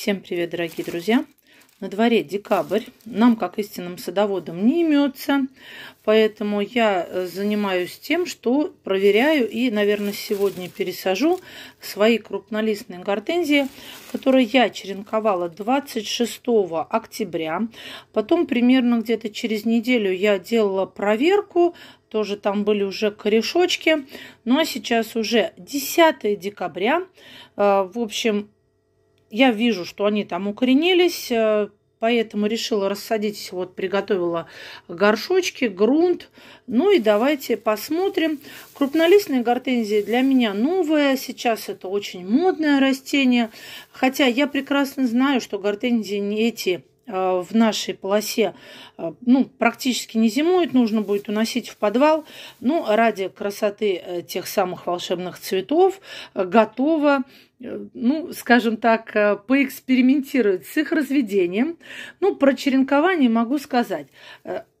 Всем привет, дорогие друзья! На дворе декабрь. Нам, как истинным садоводам, не имется. Поэтому я э, занимаюсь тем, что проверяю и, наверное, сегодня пересажу свои крупнолистные гортензии, которые я черенковала 26 октября. Потом примерно где-то через неделю я делала проверку. Тоже там были уже корешочки. Ну а сейчас уже 10 декабря. Э, в общем, я вижу, что они там укоренились, э, поэтому решила рассадить, вот приготовила горшочки, грунт. Ну и давайте посмотрим. Крупнолистная гортензия для меня новая. сейчас это очень модное растение. Хотя я прекрасно знаю, что гортензии не эти Э, в нашей полосе э, ну, практически не зимует, нужно будет уносить в подвал. Ну, ради красоты э, тех самых волшебных цветов готова ну, скажем так, поэкспериментировать с их разведением. Ну, про черенкование могу сказать.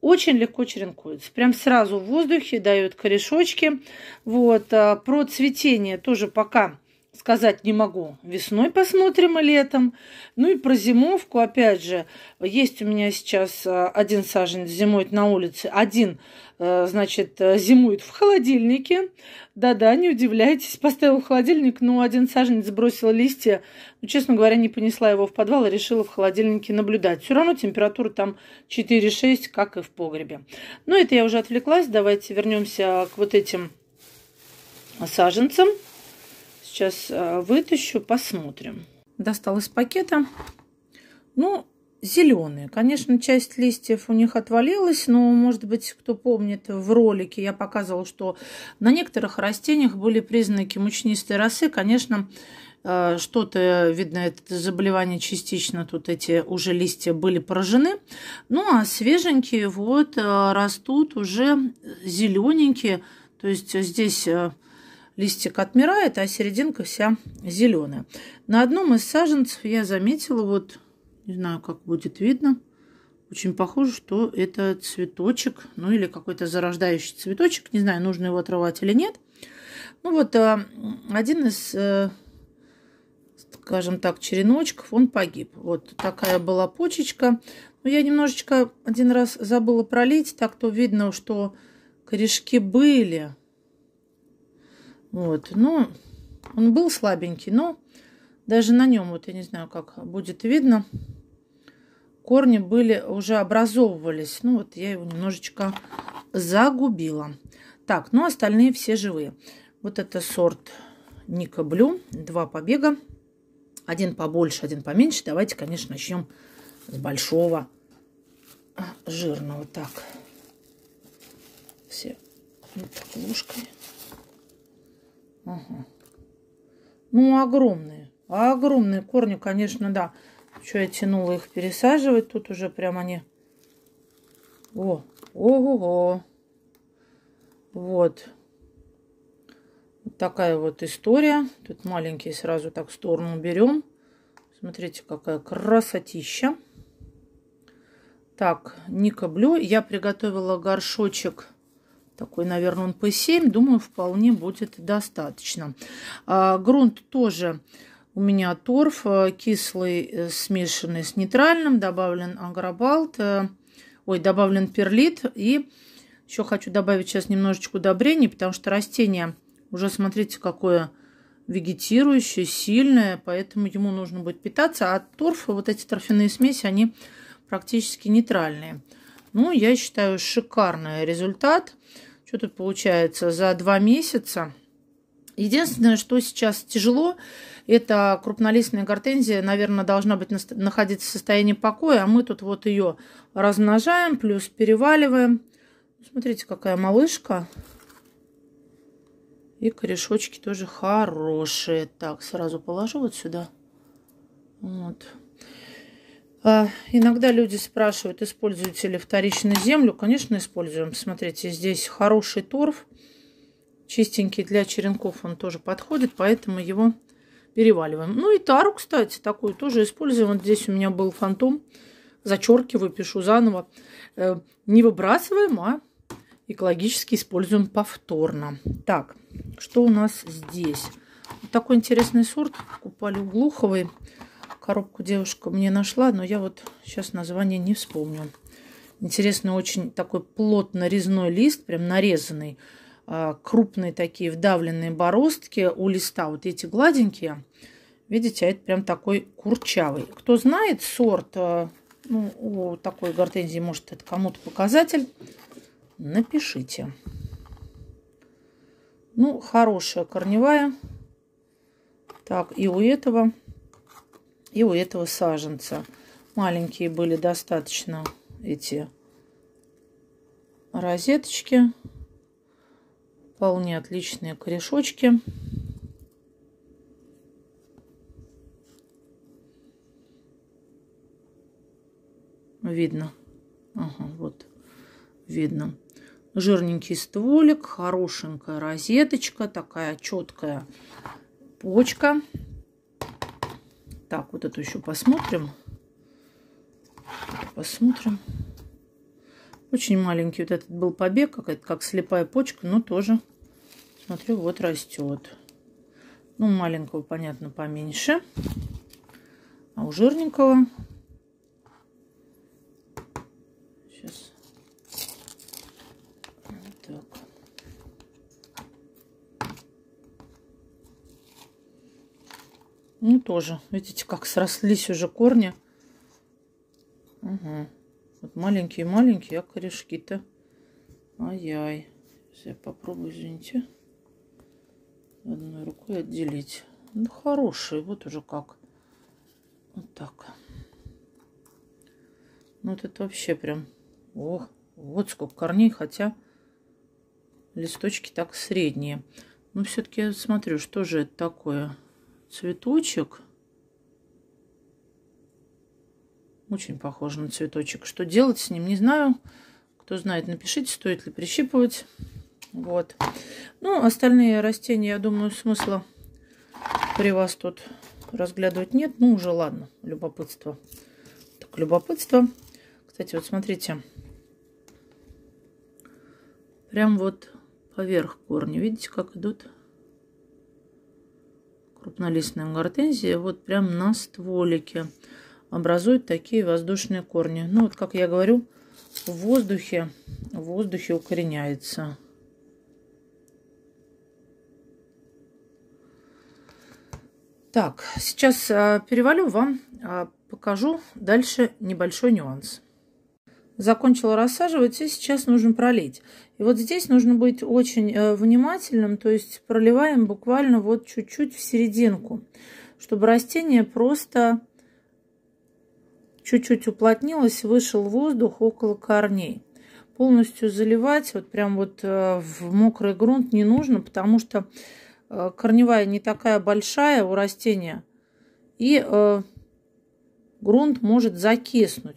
Очень легко черенкуется. Прям сразу в воздухе дают корешочки. Вот. Про цветение тоже пока сказать не могу. Весной посмотрим и летом. Ну и про зимовку, опять же, есть у меня сейчас э, один саженец зимует на улице, один, э, значит, э, зимует в холодильнике. Да-да, не удивляйтесь, поставил в холодильник, но один саженец бросил листья. Ну, честно говоря, не понесла его в подвал и решила в холодильнике наблюдать. Все равно температура там 4-6, как и в погребе. Но ну, это я уже отвлеклась. Давайте вернемся к вот этим саженцам. Сейчас э, вытащу, посмотрим. Достал из пакета. Ну, зеленые. Конечно, часть листьев у них отвалилась, но, может быть, кто помнит, в ролике я показывала, что на некоторых растениях были признаки мучнистой росы. Конечно, э, что-то, видно, это заболевание частично, тут эти уже листья были поражены. Ну, а свеженькие вот э, растут уже зелененькие, то есть здесь листик отмирает, а серединка вся зеленая. На одном из саженцев я заметила, вот, не знаю, как будет видно, очень похоже, что это цветочек, ну или какой-то зарождающий цветочек, не знаю, нужно его отрывать или нет. Ну вот а, один из, э, скажем так, череночков, он погиб. Вот такая была почечка. Но ну, я немножечко один раз забыла пролить, так то видно, что корешки были, вот, ну, он был слабенький, но даже на нем, вот я не знаю, как будет видно, корни были, уже образовывались. Ну, вот я его немножечко загубила. Так, ну, остальные все живые. Вот это сорт Ника Блю, два побега. Один побольше, один поменьше. Давайте, конечно, начнем с большого а, жирного. Так, все вот так ложкой. Ага. Ну, огромные. огромные корни, конечно, да. Что я тянула их пересаживать. Тут уже прям они... О, ого-го. Вот. вот. такая вот история. Тут маленькие сразу так в сторону берем. Смотрите, какая красотища. Так, Ника Блю. Я приготовила горшочек такой, наверное, он P7. Думаю, вполне будет достаточно. А, грунт тоже у меня торф. Э, кислый, э, смешанный с нейтральным. Добавлен агробалт. Э, ой, добавлен перлит. И еще хочу добавить сейчас немножечко удобрений, потому что растение уже, смотрите, какое вегетирующее, сильное, поэтому ему нужно будет питаться. А торф, вот эти торфяные смеси, они практически нейтральные. Ну, я считаю, шикарный результат. Что тут получается? За два месяца. Единственное, что сейчас тяжело, это крупнолистная гортензия, наверное, должна быть находиться в состоянии покоя, а мы тут вот ее размножаем, плюс переваливаем. Смотрите, какая малышка. И корешочки тоже хорошие. Так, сразу положу вот сюда. Вот. А, иногда люди спрашивают, используете ли вторичную землю. Конечно, используем. Смотрите, здесь хороший торф. Чистенький для черенков он тоже подходит, поэтому его переваливаем. Ну и тару, кстати, такую тоже используем. Вот здесь у меня был фантом. Зачеркиваю, пишу заново. Э, не выбрасываем, а экологически используем повторно. Так, что у нас здесь? Вот такой интересный сорт. Купали у Глуховой. Коробку девушка мне нашла, но я вот сейчас название не вспомню. Интересно, очень такой плотно резной лист, прям нарезанный. А, крупные такие вдавленные бороздки у листа, вот эти гладенькие. Видите, а это прям такой курчавый. Кто знает сорт, а, ну, у такой гортензии, может, это кому-то показатель, напишите. Ну, хорошая корневая. Так, и у этого и у этого саженца. Маленькие были достаточно эти розеточки. Вполне отличные корешочки. Видно. Ага, вот. Видно. Жирненький стволик, хорошенькая розеточка, такая четкая почка. Так, вот эту еще посмотрим. Посмотрим. Очень маленький вот этот был побег, как, это, как слепая почка, но тоже, смотрю, вот растет. Ну, маленького, понятно, поменьше. А у жирненького Ну, тоже, видите, как срослись уже корни. Угу. Вот маленькие-маленькие, а корешки-то. Ай-яй. Сейчас я попробую, извините, одной рукой отделить. Ну, хорошие, вот уже как. Вот так. Ну, вот это вообще прям... Ох, вот сколько корней, хотя листочки так средние. Но все-таки я смотрю, что же это такое цветочек. Очень похож на цветочек. Что делать с ним, не знаю. Кто знает, напишите, стоит ли прищипывать. Вот. Ну, остальные растения, я думаю, смысла при вас тут разглядывать нет. Ну, уже ладно, любопытство. Так, любопытство. Кстати, вот смотрите. Прям вот поверх корни. Видите, как идут крупнолистная гортензия вот прям на стволике образуют такие воздушные корни. Ну вот, как я говорю, в воздухе, в воздухе укореняется. Так, сейчас а, перевалю вам, а, покажу дальше небольшой нюанс закончила рассаживать, и сейчас нужно пролить. И вот здесь нужно быть очень э, внимательным, то есть проливаем буквально вот чуть-чуть в серединку, чтобы растение просто чуть-чуть уплотнилось, вышел воздух около корней. Полностью заливать вот прям вот э, в мокрый грунт не нужно, потому что э, корневая не такая большая у растения, и грунт может закиснуть.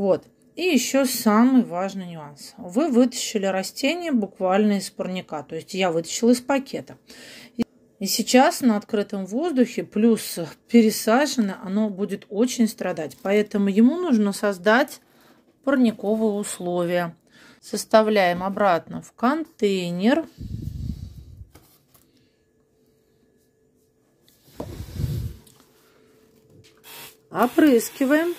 Вот. И еще самый важный нюанс. Вы вытащили растение буквально из парника. То есть я вытащила из пакета. И сейчас на открытом воздухе, плюс пересажено, оно будет очень страдать. Поэтому ему нужно создать парниковые условия. Составляем обратно в контейнер. Опрыскиваем.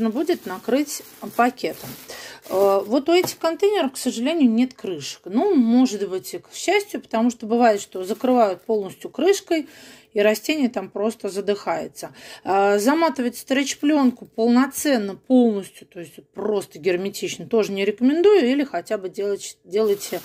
нужно будет накрыть пакетом. Э, вот у этих контейнеров, к сожалению, нет крышек. Ну, может быть, и к счастью, потому что бывает, что закрывают полностью крышкой, и растение там просто задыхается. Э, заматывать стретч-пленку полноценно, полностью, то есть просто герметично, тоже не рекомендую. Или хотя бы делать, делайте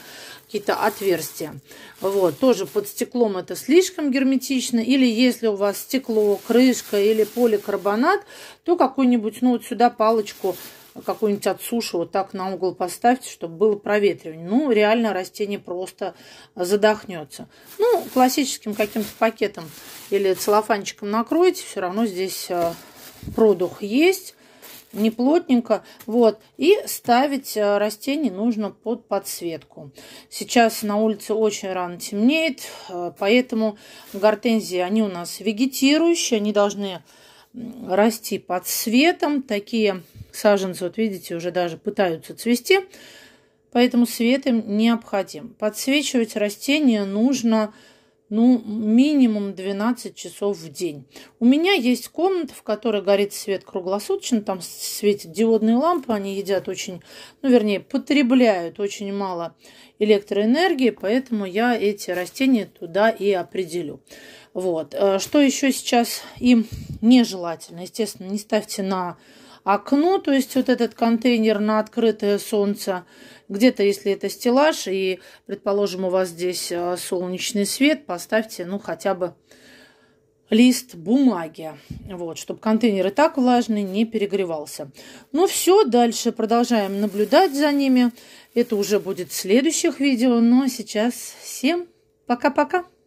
какие-то отверстия. Вот, тоже под стеклом это слишком герметично. Или если у вас стекло, крышка или поликарбонат, то какую-нибудь, ну, вот сюда палочку какую-нибудь от суши вот так на угол поставьте, чтобы было проветривание. Ну, реально растение просто задохнется. Ну, классическим каким-то пакетом или целлофанчиком накройте, все равно здесь э, продух есть неплотненько. вот, и ставить э, растение нужно под подсветку. Сейчас на улице очень рано темнеет, э, поэтому гортензии, они у нас вегетирующие, они должны расти под светом, такие Саженцы, вот видите, уже даже пытаются цвести, поэтому свет им необходим. Подсвечивать растение нужно ну, минимум 12 часов в день. У меня есть комната, в которой горит свет круглосуточно, там светят диодные лампы, они едят очень, ну, вернее, потребляют очень мало электроэнергии, поэтому я эти растения туда и определю. Вот. Э, что еще сейчас им нежелательно? Естественно, не ставьте на окно, то есть вот этот контейнер на открытое солнце. Где-то, если это стеллаж, и, предположим, у вас здесь э, солнечный свет, поставьте, ну, хотя бы лист бумаги, вот, чтобы контейнер и так влажный не перегревался. Ну все, дальше продолжаем наблюдать за ними. Это уже будет в следующих видео, но сейчас всем пока-пока.